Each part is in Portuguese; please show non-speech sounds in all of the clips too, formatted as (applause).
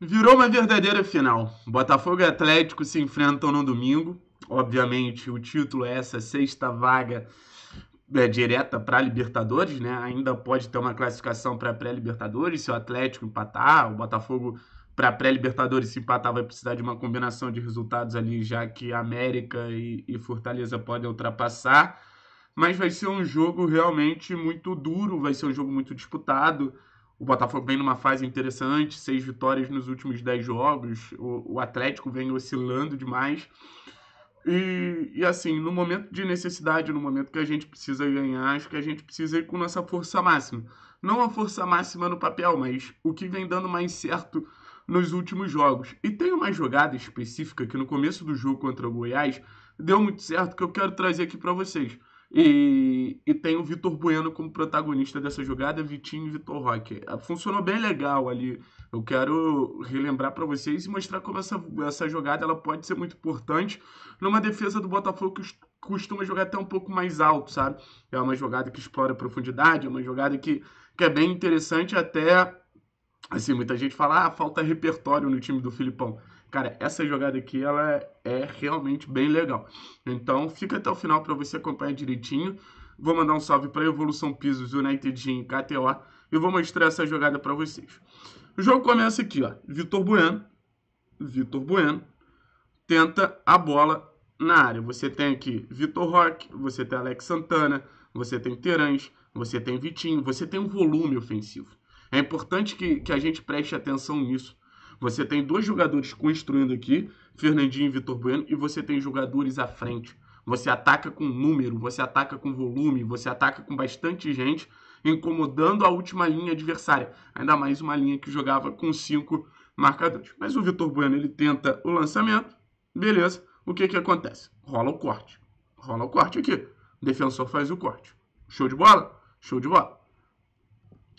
Virou uma verdadeira final. Botafogo e Atlético se enfrentam no domingo. Obviamente, o título é essa sexta vaga é, direta para Libertadores, né? Ainda pode ter uma classificação para pré-Libertadores se o Atlético empatar, o Botafogo para pré-Libertadores se empatar vai precisar de uma combinação de resultados ali, já que América e, e Fortaleza podem ultrapassar mas vai ser um jogo realmente muito duro, vai ser um jogo muito disputado o Botafogo vem numa fase interessante, seis vitórias nos últimos dez jogos, o, o Atlético vem oscilando demais. E, e, assim, no momento de necessidade, no momento que a gente precisa ganhar, acho que a gente precisa ir com nossa força máxima. Não a força máxima no papel, mas o que vem dando mais certo nos últimos jogos. E tem uma jogada específica que no começo do jogo contra o Goiás deu muito certo que eu quero trazer aqui para vocês. E, e tem o Vitor Bueno como protagonista dessa jogada, Vitinho e Vitor Roque. Ah, funcionou bem legal ali. Eu quero relembrar para vocês e mostrar como essa, essa jogada ela pode ser muito importante numa defesa do Botafogo que costuma jogar até um pouco mais alto, sabe? É uma jogada que explora profundidade, é uma jogada que, que é bem interessante até assim, muita gente fala, ah, falta repertório no time do Filipão. Cara, essa jogada aqui, ela é realmente bem legal. Então, fica até o final para você acompanhar direitinho. Vou mandar um salve para Evolução Pisos, United em KTO e vou mostrar essa jogada para vocês. O jogo começa aqui, ó. Vitor Bueno, Vitor Bueno tenta a bola na área. Você tem aqui Vitor Roque, você tem Alex Santana, você tem Terãs, você tem Vitinho, você tem um volume ofensivo. É importante que, que a gente preste atenção nisso. Você tem dois jogadores construindo aqui, Fernandinho e Vitor Bueno, e você tem jogadores à frente. Você ataca com número, você ataca com volume, você ataca com bastante gente, incomodando a última linha adversária. Ainda mais uma linha que jogava com cinco marcadores. Mas o Vitor Bueno ele tenta o lançamento, beleza. O que, que acontece? Rola o corte. Rola o corte aqui. O defensor faz o corte. Show de bola? Show de bola.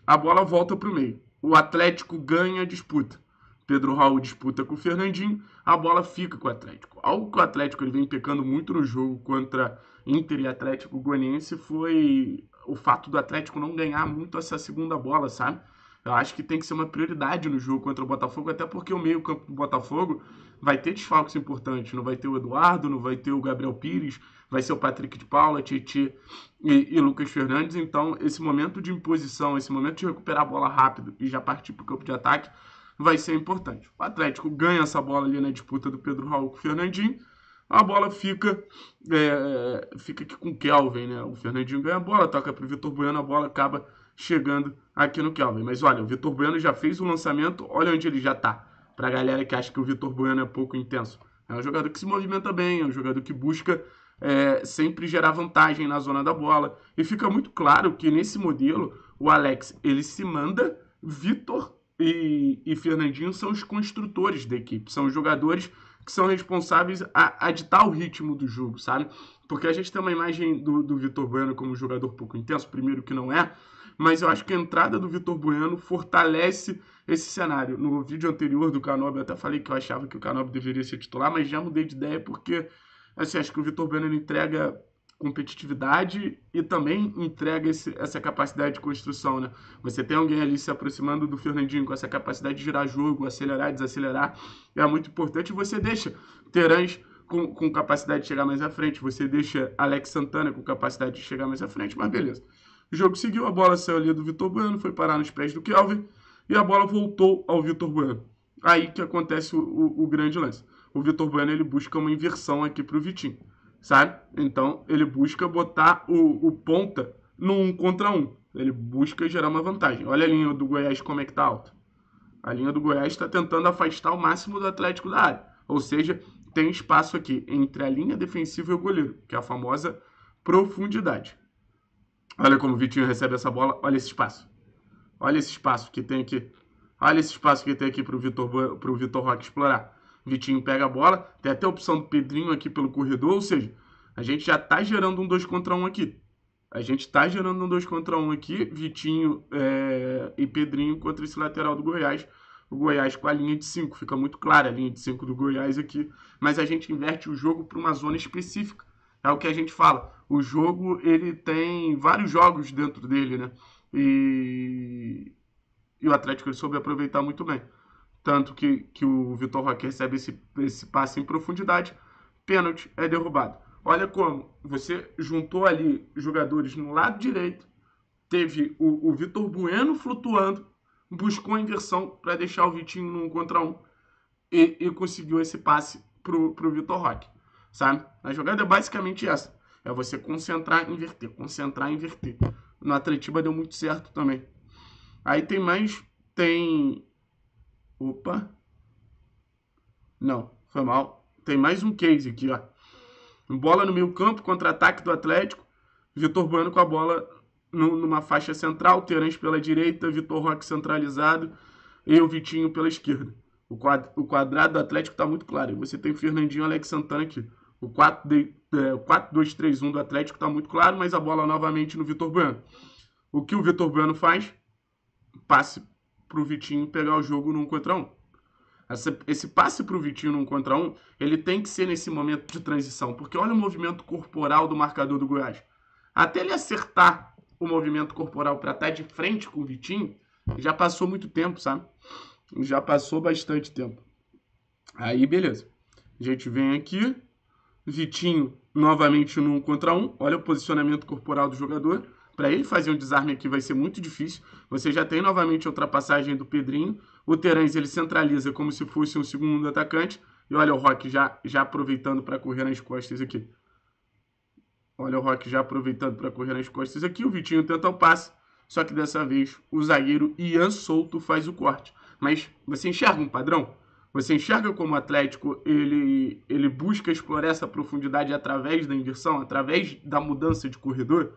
A bola volta para o meio. O Atlético ganha a disputa. Pedro Raul disputa com o Fernandinho, a bola fica com o Atlético. Algo que o Atlético ele vem pecando muito no jogo contra Inter e Atlético Goianiense foi o fato do Atlético não ganhar muito essa segunda bola, sabe? Eu acho que tem que ser uma prioridade no jogo contra o Botafogo, até porque o meio-campo do Botafogo vai ter desfalques importantes. Não vai ter o Eduardo, não vai ter o Gabriel Pires, vai ser o Patrick de Paula, Titi e, e Lucas Fernandes. Então, esse momento de imposição, esse momento de recuperar a bola rápido e já partir para o campo de ataque vai ser importante. O Atlético ganha essa bola ali na disputa do Pedro Raul com o Fernandinho. A bola fica é, fica aqui com o Kelvin, né? O Fernandinho ganha a bola, toca para o Vitor Bueno, a bola acaba chegando aqui no Kelvin. Mas olha, o Vitor Bueno já fez o lançamento, olha onde ele já está para a galera que acha que o Vitor Bueno é pouco intenso. É um jogador que se movimenta bem, é um jogador que busca é, sempre gerar vantagem na zona da bola. E fica muito claro que nesse modelo, o Alex ele se manda, Vitor e, e Fernandinho são os construtores da equipe, são os jogadores que são responsáveis a, a ditar o ritmo do jogo, sabe? Porque a gente tem uma imagem do, do Vitor Bueno como jogador pouco intenso, primeiro que não é, mas eu acho que a entrada do Vitor Bueno fortalece esse cenário. No vídeo anterior do Canobi, eu até falei que eu achava que o Canobi deveria ser titular, mas já mudei de ideia porque assim, acho que o Vitor Bueno entrega competitividade e também entrega esse, essa capacidade de construção, né? Você tem alguém ali se aproximando do Fernandinho com essa capacidade de girar jogo, acelerar, desacelerar, é muito importante. Você deixa Terãs com, com capacidade de chegar mais à frente, você deixa Alex Santana com capacidade de chegar mais à frente, mas beleza. O jogo seguiu, a bola saiu ali do Vitor Bueno, foi parar nos pés do Kelvin e a bola voltou ao Vitor Bueno. Aí que acontece o, o, o grande lance. O Vitor Bueno ele busca uma inversão aqui para o Vitinho, sabe? Então ele busca botar o, o ponta no um contra um. Ele busca gerar uma vantagem. Olha a linha do Goiás como é que tá alta. A linha do Goiás está tentando afastar o máximo do Atlético da área. Ou seja, tem espaço aqui entre a linha defensiva e o goleiro, que é a famosa profundidade. Olha como o Vitinho recebe essa bola. Olha esse espaço. Olha esse espaço que tem aqui. Olha esse espaço que tem aqui para o Vitor, Roque explorar. Vitinho pega a bola. Tem até a opção do Pedrinho aqui pelo corredor. Ou seja, a gente já está gerando um 2 contra 1 um aqui. A gente está gerando um 2 contra 1 um aqui. Vitinho é, e Pedrinho contra esse lateral do Goiás. O Goiás com a linha de 5. Fica muito clara a linha de 5 do Goiás aqui. Mas a gente inverte o jogo para uma zona específica. É o que a gente fala. O jogo, ele tem vários jogos dentro dele, né? E, e o Atlético ele soube aproveitar muito bem. Tanto que, que o Vitor Roque recebe esse, esse passe em profundidade, pênalti é derrubado. Olha como você juntou ali jogadores no lado direito, teve o, o Vitor Bueno flutuando, buscou a inversão para deixar o Vitinho no contra um e, e conseguiu esse passe para o Vitor Roque sabe? A jogada é basicamente essa. É você concentrar, inverter, concentrar, inverter. No Atletiba deu muito certo também. Aí tem mais, tem... Opa. Não, foi mal. Tem mais um case aqui, ó. Bola no meio campo, contra-ataque do Atlético. Vitor Bueno com a bola no, numa faixa central, Terãs pela direita, Vitor Roque centralizado e o Vitinho pela esquerda. O, quadro, o quadrado do Atlético está muito claro. Você tem o Fernandinho e o Alex Santana aqui. O 4-2-3-1 é, do Atlético está muito claro, mas a bola novamente no Vitor Bueno. O que o Vitor Bueno faz? Passe para o Vitinho pegar o jogo num contra um. Essa, esse passe para o Vitinho num contra um, ele tem que ser nesse momento de transição, porque olha o movimento corporal do marcador do Goiás. Até ele acertar o movimento corporal para estar tá de frente com o Vitinho, já passou muito tempo, sabe? Já passou bastante tempo. Aí, beleza. A gente vem aqui, Vitinho novamente no 1 contra 1. Olha o posicionamento corporal do jogador. Para ele fazer um desarme aqui vai ser muito difícil. Você já tem novamente a ultrapassagem do Pedrinho. O Terãs ele centraliza como se fosse um segundo atacante. E olha o Rock já, já aproveitando para correr nas costas aqui. Olha o Rock já aproveitando para correr nas costas aqui. O Vitinho tenta o passe. Só que dessa vez o zagueiro Ian Souto faz o corte. Mas você enxerga um padrão? Você enxerga como o Atlético ele, ele busca explorar essa profundidade através da inversão, através da mudança de corredor?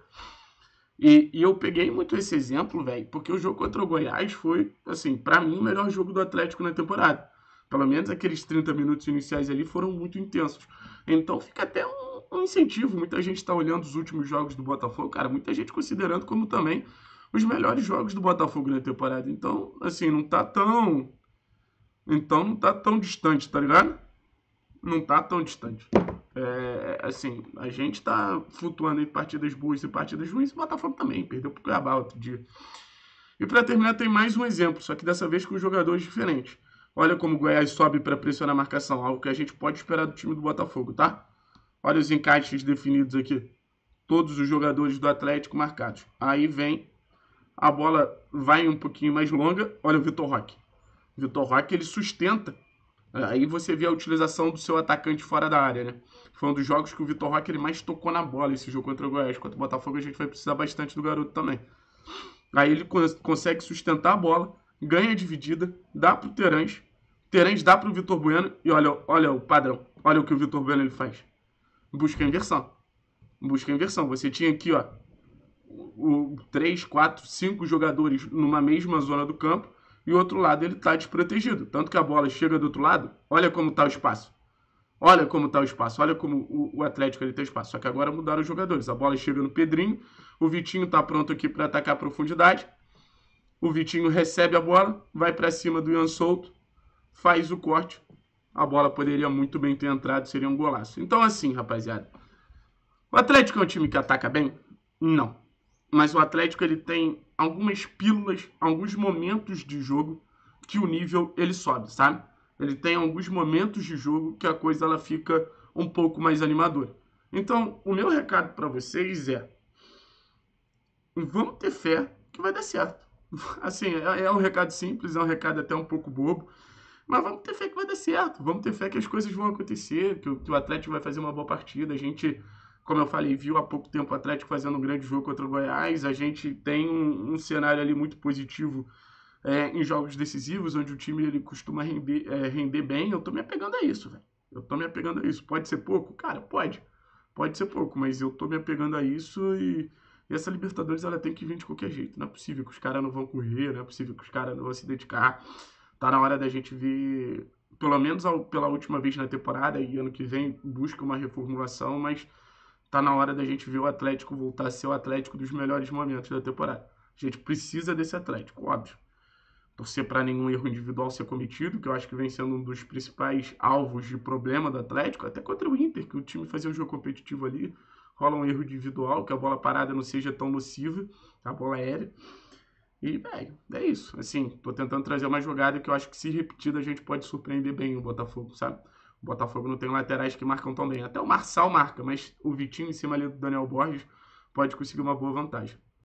E, e eu peguei muito esse exemplo, velho, porque o jogo contra o Goiás foi, assim, para mim, o melhor jogo do Atlético na temporada. Pelo menos aqueles 30 minutos iniciais ali foram muito intensos. Então fica até um, um incentivo. Muita gente está olhando os últimos jogos do Botafogo, cara, muita gente considerando como também os melhores jogos do Botafogo na temporada. Então, assim, não tá tão então não tá tão distante, tá ligado? Não tá tão distante. É, assim, a gente tá flutuando em partidas boas e partidas ruins, e o Botafogo também, perdeu pro Cuiabá outro dia. E para terminar, tem mais um exemplo, só que dessa vez com jogadores diferentes. Olha como o Goiás sobe para pressionar a marcação, algo que a gente pode esperar do time do Botafogo, tá? Olha os encaixes definidos aqui. Todos os jogadores do Atlético marcados. Aí vem, a bola vai um pouquinho mais longa. Olha o Vitor Roque. Vitor Roque, ele sustenta. Aí você vê a utilização do seu atacante fora da área, né? Foi um dos jogos que o Vitor Roque ele mais tocou na bola, esse jogo contra o Goiás. Contra o Botafogo a gente vai precisar bastante do garoto também. Aí ele cons consegue sustentar a bola, ganha a dividida, dá pro Terãs. Terãs dá pro Vitor Bueno e olha, olha o padrão. Olha o que o Vitor Bueno ele faz. Busca inversão. Busca inversão. Você tinha aqui, ó, o, três, quatro, cinco jogadores numa mesma zona do campo e o outro lado ele está desprotegido. Tanto que a bola chega do outro lado, olha como está o espaço. Olha como está o espaço, olha como o, o Atlético ele tem espaço. Só que agora mudaram os jogadores. A bola chega no Pedrinho, o Vitinho está pronto aqui para atacar a profundidade. O Vitinho recebe a bola, vai para cima do Ian Solto faz o corte. A bola poderia muito bem ter entrado, seria um golaço. Então, assim, rapaziada, o Atlético é um time que ataca bem? Não. Mas o Atlético ele tem algumas pílulas, alguns momentos de jogo que o nível ele sobe, sabe? Ele tem alguns momentos de jogo que a coisa ela fica um pouco mais animadora. Então, o meu recado para vocês é: vamos ter fé que vai dar certo. (laughs) Assim, é, é, um recado simples, é um recado até um pouco bobo, mas vamos ter fé que vai dar certo. Vamos ter fé que as coisas vão acontecer, que o, que o Atlético vai fazer uma boa partida. A gente como eu falei, viu há pouco tempo o Atlético fazendo um grande jogo contra o Goiás. A gente tem um, um cenário ali muito positivo é, em jogos decisivos, onde o time ele costuma render, é, render bem. Eu tô me apegando a isso, velho. Eu tô me apegando a isso. Pode ser pouco? Cara, pode. Pode ser pouco, mas eu tô me apegando a isso e, e essa Libertadores ela tem que vir de qualquer jeito. Não é possível que os caras não vão correr, não é possível que os caras não vão se dedicar. Tá na hora da gente ver, pelo menos ao, pela última vez na temporada e ano que vem, busca uma reformulação, mas Tá na hora da gente ver o Atlético voltar a ser o Atlético dos melhores momentos da temporada. A gente precisa desse Atlético, óbvio. Torcer para nenhum erro individual ser cometido, que eu acho que vem sendo um dos principais alvos de problema do Atlético, até contra o Inter, que o time fazia um jogo competitivo ali, rola um erro individual, que a bola parada não seja tão nociva, a bola é aérea. E, velho, é isso. Assim, tô tentando trazer uma jogada que eu acho que se repetida a gente pode surpreender bem o Botafogo, sabe? O Botafogo não tem laterais que marcam tão bem. Até o Marçal marca, mas o Vitinho em cima ali do Daniel Borges pode conseguir uma boa vantagem.